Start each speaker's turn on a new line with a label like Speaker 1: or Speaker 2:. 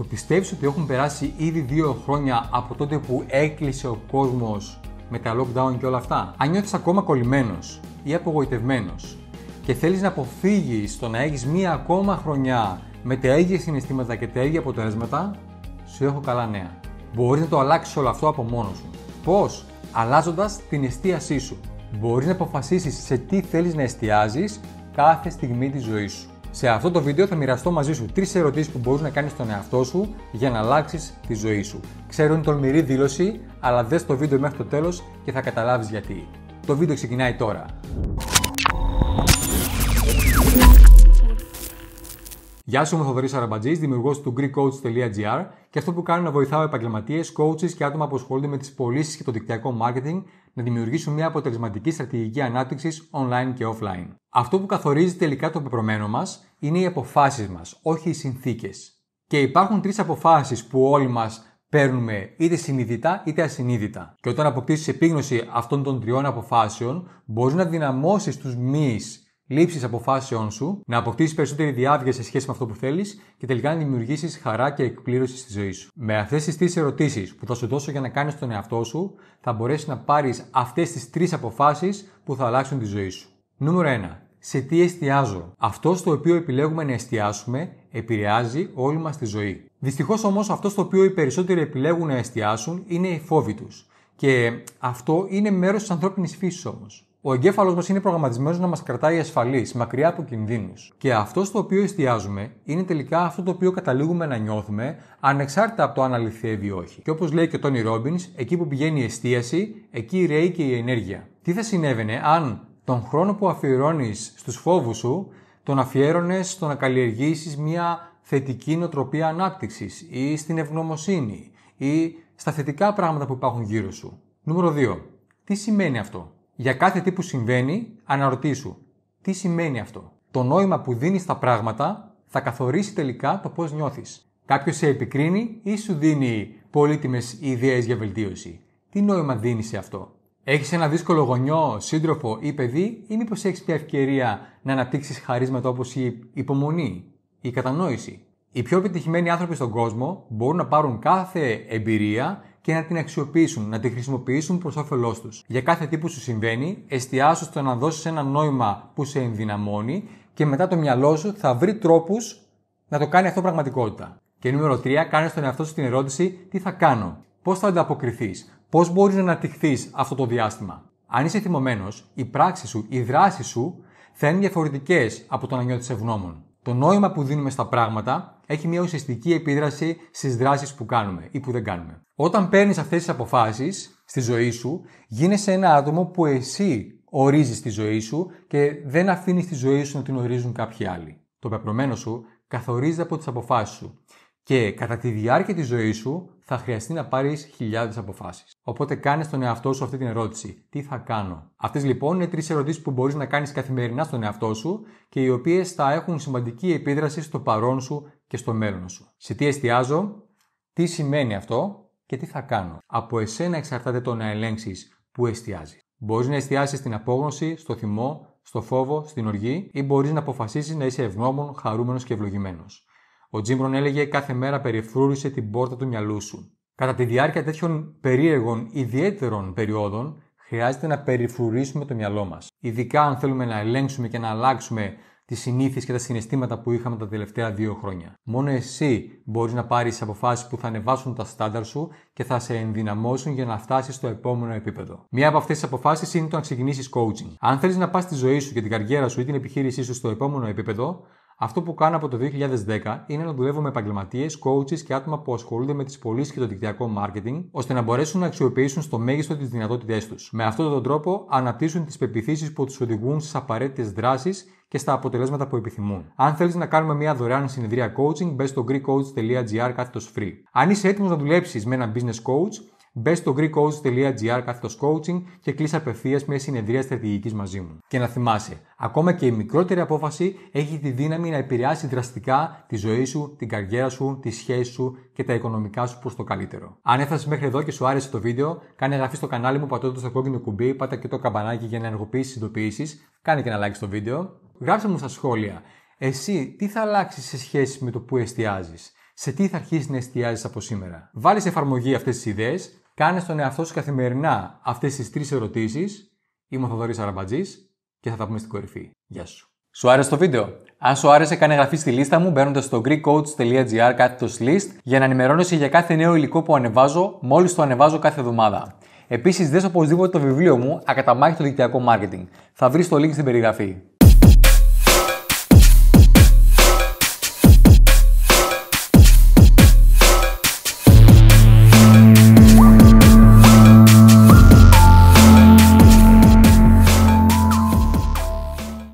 Speaker 1: Το πιστεύεις ότι έχουν περάσει ήδη δύο χρόνια από τότε που έκλεισε ο κόσμος με τα lockdown και όλα αυτά. Αν νιώθεις ακόμα κολλημένος ή απογοητευμένος και θέλεις να αποφύγεις το να έχεις μία ακόμα χρονιά με τα ίδια συναισθήματα και τα ίδια αποτελέσματα, σου έχω καλά νέα. Μπορείς να το αλλάξεις όλο αυτό από μόνος σου. Πώς? Αλλάζοντας την εστίασή σου. Μπορείς να αποφασίσεις σε τι θέλεις να εστιάζεις κάθε στιγμή της ζωής σου. Σε αυτό το βίντεο θα μοιραστώ μαζί σου τρεις ερωτήσεις που μπορείς να κάνεις στον εαυτό σου για να αλλάξεις τη ζωή σου. Ξέρω είναι τολμηρή δήλωση, αλλά δες το βίντεο μέχρι το τέλος και θα καταλάβεις γιατί. Το βίντεο ξεκινάει τώρα. Γεια σου, είμαι ο Θοδωρής Αραμπατζής, δημιουργός του GreekCoach.gr και αυτό που κάνω να βοηθάω επαγγελματίες, coaches και άτομα που ασχολούνται με τις πωλήσεις και το δικτυακό marketing να δημιουργήσουν μια αποτελεσματική στρατηγική ανάπτυξης online και offline. Αυτό που καθορίζει τελικά το πεπρωμένο μας είναι οι αποφάσεις μας, όχι οι συνθήκες. Και υπάρχουν τρεις αποφάσεις που όλοι μας παίρνουμε είτε συνειδητά είτε ασυνείδητα. Και όταν αποκτήσεις επίγνωση αυτών των τριών αποφάσεων, μπορείς να δυναμώσεις τους μυς λήψεις αποφάσεών σου, να αποκτήσεις περισσότερη διάβγεια σε σχέση με αυτό που θέλεις και τελικά να δημιουργήσεις χαρά και εκπλήρωση στη ζωή σου. Με αυτές τις τρεις ερωτήσεις που θα σου δώσω για να κάνεις τον εαυτό σου, θα μπορέσεις να πάρεις αυτές τις τρεις αποφάσεις που θα αλλάξουν τη ζωή σου. Νούμερο 1. Σε τι εστιάζω. Αυτό στο οποίο επιλέγουμε να εστιάσουμε επηρεάζει όλη μας τη ζωή. Δυστυχώς όμως αυτό στο οποίο οι περισσότεροι επιλέγουν να εστιάσουν είναι οι φόβοι τους. Και αυτό είναι μέρος της ανθρώπινης φύσης όμως. Ο εγκέφαλος μας είναι προγραμματισμένος να μας κρατάει ασφαλείς, μακριά από κινδύνους. Και αυτό στο οποίο εστιάζουμε είναι τελικά αυτό το οποίο καταλήγουμε να νιώθουμε, ανεξάρτητα από το αν αληθεύει ή όχι. Και όπως λέει και ο Τόνι Ρόμπιν, εκεί που πηγαίνει η εστίαση, εκεί ρέει και η ενέργεια. Τι θα συνέβαινε αν τον χρόνο που αφιερώνεις στους φόβους σου, τον αφιέρωνες στο να καλλιεργήσεις μια θετική νοοτροπία ανάπτυξης ή στην ευγνωμοσύνη ή στα θετικά πράγματα που υπάρχουν γύρω σου. Νούμερο 2. Τι σημαίνει αυτό. Για κάθε τι που συμβαίνει, αναρωτήσου τι σημαίνει αυτό. Το νόημα που δίνεις στα πράγματα θα καθορίσει τελικά το πώς νιώθεις. Κάποιος σε επικρίνει ή σου δίνει πολύτιμες ιδέες για βελτίωση. Τι νόημα δίνει σε αυτό. Έχεις ένα δύσκολο γονιό, σύντροφο ή παιδί, ή μήπως έχεις πια ευκαιρία να αναπτύξεις χαρίσματα όπως η υπομονή, η κατανόηση. Οι πιο επιτυχημένοι άνθρωποι στον κόσμο μπορούν να πάρουν κάθε εμπειρία και να την αξιοποιήσουν, να τη χρησιμοποιήσουν προς όφελός τους. Για κάθε τι που σου συμβαίνει, εστιάσου στο να δώσεις ένα νόημα που σε ενδυναμώνει και μετά το μυαλό σου θα βρει τρόπους να το κάνει αυτό πραγματικότητα. Και νούμερο 3, κάνε στον εαυτό σου την ερώτηση: Τι θα κάνω, πώς θα ανταποκριθείς, πώς μπορείς να αναπτυχθείς αυτό το διάστημα. Αν είσαι θυμωμένος, η πράξη σου, η δράση σου θα είναι διαφορετικές από το να νιώθεις ευγνώμων. Το νόημα που δίνουμε στα πράγματα έχει μια ουσιαστική επίδραση στις δράσεις που κάνουμε ή που δεν κάνουμε. Όταν παίρνεις αυτές τις αποφάσεις στη ζωή σου, γίνεσαι ένα άτομο που εσύ ορίζεις τη ζωή σου και δεν αφήνεις τη ζωή σου να την ορίζουν κάποιοι άλλοι. Το πεπρωμένο σου καθορίζεται από τις αποφάσεις σου και κατά τη διάρκεια της ζωής σου θα χρειαστεί να πάρεις χιλιάδες αποφάσεις. Οπότε κάνε στον εαυτό σου αυτή την ερώτηση: Τι θα κάνω. Αυτές λοιπόν είναι τρεις ερωτήσεις που μπορείς να κάνεις καθημερινά στον εαυτό σου και οι οποίες θα έχουν σημαντική επίδραση στο παρόν σου και στο μέλλον σου. Σε τι εστιάζω, τι σημαίνει αυτό και τι θα κάνω. Από εσένα εξαρτάται το να ελέγξεις που εστιάζεις. Μπορείς να εστιάσεις στην απόγνωση, στο θυμό, στο φόβο, στην οργή ή μπορείς να αποφασίσεις να είσαι ευγνώμων, χαρούμενος και ευλογημένος. Ο Τζίμπρον έλεγε κάθε μέρα περιφρούρησε την πόρτα του μυαλού σου. Κατά τη διάρκεια τέτοιων περίεργων, ιδιαίτερων περιόδων, χρειάζεται να περιφρουρήσουμε το μυαλό μας. Ειδικά αν θέλουμε να ελέγξουμε και να αλλάξουμε τις συνήθειες και τα συναισθήματα που είχαμε τα τελευταία δύο χρόνια. Μόνο εσύ μπορείς να πάρεις αποφάσεις που θα ανεβάσουν τα στάνταρ σου και θα σε ενδυναμώσουν για να φτάσεις στο επόμενο επίπεδο. Μία από αυτές τις αποφάσεις είναι το να ξεκινήσεις coaching. Αν θέλεις να πας τη ζωή σου και την καριέρα σου ή την επιχείρησή σου στο επόμενο επίπεδο, αυτό που κάνω από το 2010 είναι να δουλεύω με επαγγελματίες, coaches και άτομα που ασχολούνται με τις πωλήσεις και το δικτυακό marketing, ώστε να μπορέσουν να αξιοποιήσουν στο μέγιστο τις δυνατότητές τους. Με αυτόν τον τρόπο αναπτύσσουν τις πεπιθήσει που τους οδηγούν στις απαραίτητες δράσεις και στα αποτελέσματα που επιθυμούν. Αν θέλεις να κάνουμε μια δωρεάν συνεδρία coaching, μπες στο greekcoach.gr κάθετος free. Αν είσαι έτοιμος να δουλέψεις με ένα business coach, Μπες στο GreekCoach.gr κάθετος coaching και κλείσε απευθείας μια συνεδρία στρατηγικής μαζί μου. Και να θυμάσαι, ακόμα και η μικρότερη απόφαση έχει τη δύναμη να επηρεάσει δραστικά τη ζωή σου, την καριέρα σου, τη σχέση σου και τα οικονομικά σου προς το καλύτερο. Αν έφτασες μέχρι εδώ και σου άρεσε το βίντεο, κάνε εγγραφή στο κανάλι μου πατώντας το κόκκινο κουμπί, πάτα και το καμπανάκι για να ενεργοποιήσεις ειδοποιήσεις, κάνε και ένα like στο βίντεο. Γράψε μου στα σχόλια, εσύ τι θα αλλάξεις σε σχέση με το που εστιάζεις. Σε τι θα αρχίσεις να εστιάζεις από σήμερα. Βάλεις εφαρμογή αυτές τις ιδέες Κάνε στον εαυτό σου καθημερινά αυτές τις τρεις ερωτήσεις. Είμαι ο Θοδωρής Αραμπατζής και θα τα πούμε στην κορυφή. Γεια σου. Σου άρεσε το βίντεο. Αν σου άρεσε, κάνε εγγραφή στη λίστα μου μπαίνοντας στο GreekCoach.gr κάθετο list για να ενημερώνεσαι για κάθε νέο υλικό που ανεβάζω μόλις το ανεβάζω κάθε εβδομάδα. Επίσης, δες οπωσδήποτε το βιβλίο μου Ακαταμάχητο Δικτυακό Μάρκετινγκ. Θα βρεις το link στην περιγραφή.